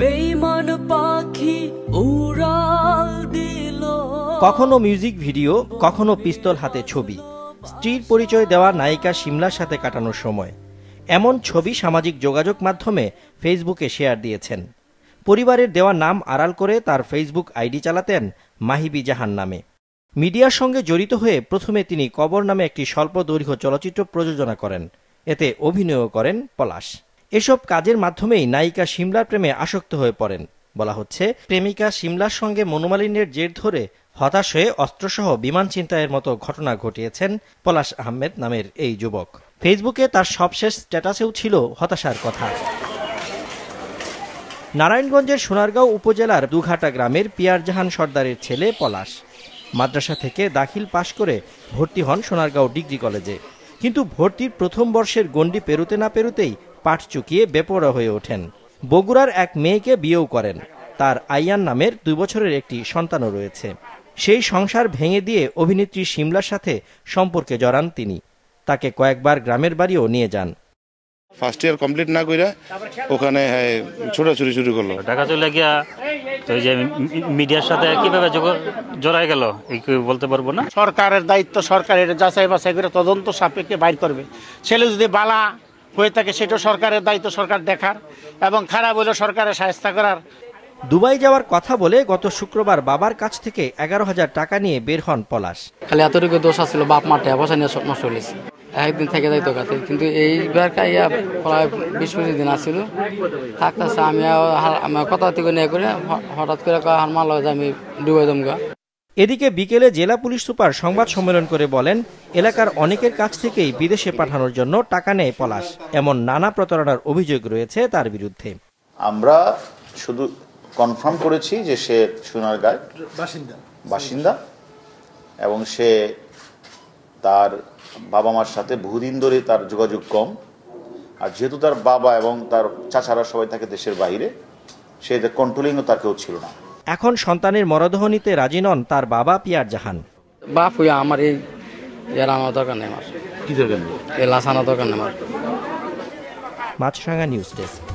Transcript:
বেইমান পাখি উড়াল দিল কখনো মিউজিক ভিডিও কখনো পিস্তল হাতে ছবি স্ত্রীর পরিচয় দেওয়া নায়িকা সিমলার সাথে কাটানোর সময় এমন ছবি সামাজিক যোগাযোগ মাধ্যমে ফেসবুকে শেয়ার দিয়েছেন পরিবারের দেওয়া নাম আড়াল করে তার ফেসবুক আইডি চালাতেন মাহিবি জাহান নামে মিডিয়ার সঙ্গে জড়িত হয়ে প্রথমে তিনি কবর নামে একটি স্বল্প দৈর্ঘ্য চলচ্চিত্র প্রযোজনা করেন এতে অভিনয়ও করেন পলাশ এসব কাজের মাধ্যমেই নায়িকা সিমলার প্রেমে আসক্ত হয়ে পড়েন বলা হচ্ছে প্রেমিকা সিমলার সঙ্গে মনোমালিন্যের জের ধরে হতাশ হয়ে অস্ত্রসহ বিমান চিন্তায়ের মতো ঘটনা ঘটিয়েছেন পলাশ আহমেদ নামের এই যুবক ফেসবুকে তার সবশেষ স্ট্যাটাসেও ছিল হতাশার কথা নারায়ণগঞ্জের সোনারগাঁও উপজেলার দুঘাটা গ্রামের পিয়ার জাহান সর্দারের ছেলে পলাশ মাদ্রাসা থেকে দাখিল পাশ করে ভর্তি হন সোনারগাঁও ডিগ্রি কলেজে কিন্তু ভর্তির প্রথম বর্ষের গণ্ডি পেরোতে না পেরোতেই পাঠ চুকিয়ে বেপরা হয়ে ওঠেন বগুড়ার এক মেয়েকে বিয়েও করেন তার আইয়ান নামের দুই বছরের একটি সন্তানও রয়েছে সেই সংসার ভেঙে দিয়ে অভিনেত্রী সিমলার সাথে সম্পর্কে জড়ান তিনি তাকে কয়েকবার গ্রামের বাড়িও নিয়ে যান ফার্স্ট ইয়ার কমপ্লিট না কইরা ওখানে হ্যাঁ, ছোটাছুটি শুরু করলো ঢাকা চলে গিয়া তো যে মিডিয়ার সাথে কিভাবে জড়াই গেল এই বলতে পারবো না সরকারের দায়িত্ব সরকার এটা যাচাই বাছাই করে তদন্ত সাপেক্ষে বাইর করবে ছেলে যদি বালা হয়ে থাকে সেটা সরকারের দায়িত্ব সরকার দেখার এবং খারাপ হলে সরকারের সাহায্য করার দুবাই যাওয়ার কথা বলে গত শুক্রবার বাবার কাছ থেকে এগারো হাজার টাকা নিয়ে বের হন পলাশ খালি এতটুকু দোষ আছিল বাপ মাঠে পয়সা নিয়ে স্বপ্ন চলেছে একদিন থেকে যাইতো কাছে কিন্তু এইবার ইয়া প্রায় বিশ পঁচিশ দিন আসছিল থাকতে আমি কথা থেকে নিয়ে করে হঠাৎ করে আমার লগে আমি ডুবাই দমগা এদিকে বিকেলে জেলা পুলিশ সুপার সংবাদ সম্মেলন করে বলেন এলাকার অনেকের কাছ থেকেই বিদেশে পাঠানোর জন্য টাকা নেয় পলাশ এমন নানা প্রতারণার অভিযোগ রয়েছে তার বিরুদ্ধে আমরা শুধু কনফার্ম করেছি যে সে সোনারগাঁয় বাসিন্দা বাসিন্দা এবং সে তার বাবা মার সাথে বহুদিন ধরে তার যোগাযোগ কম আর যেহেতু তার বাবা এবং তার চাচারা সবাই থাকে দেশের বাইরে সে কন্ট্রোলিংও তার কেউ ছিল না এখন সন্তানের মরদেহ নিতে রাজি নন তার বাবা পিয়ার জাহান বাপ হইয়া আমার এই এর আমার দরকার নেই কি দরকার নেই এ লাসানো দরকার নেই আমার মাছরাঙা নিউজ ডেস্ক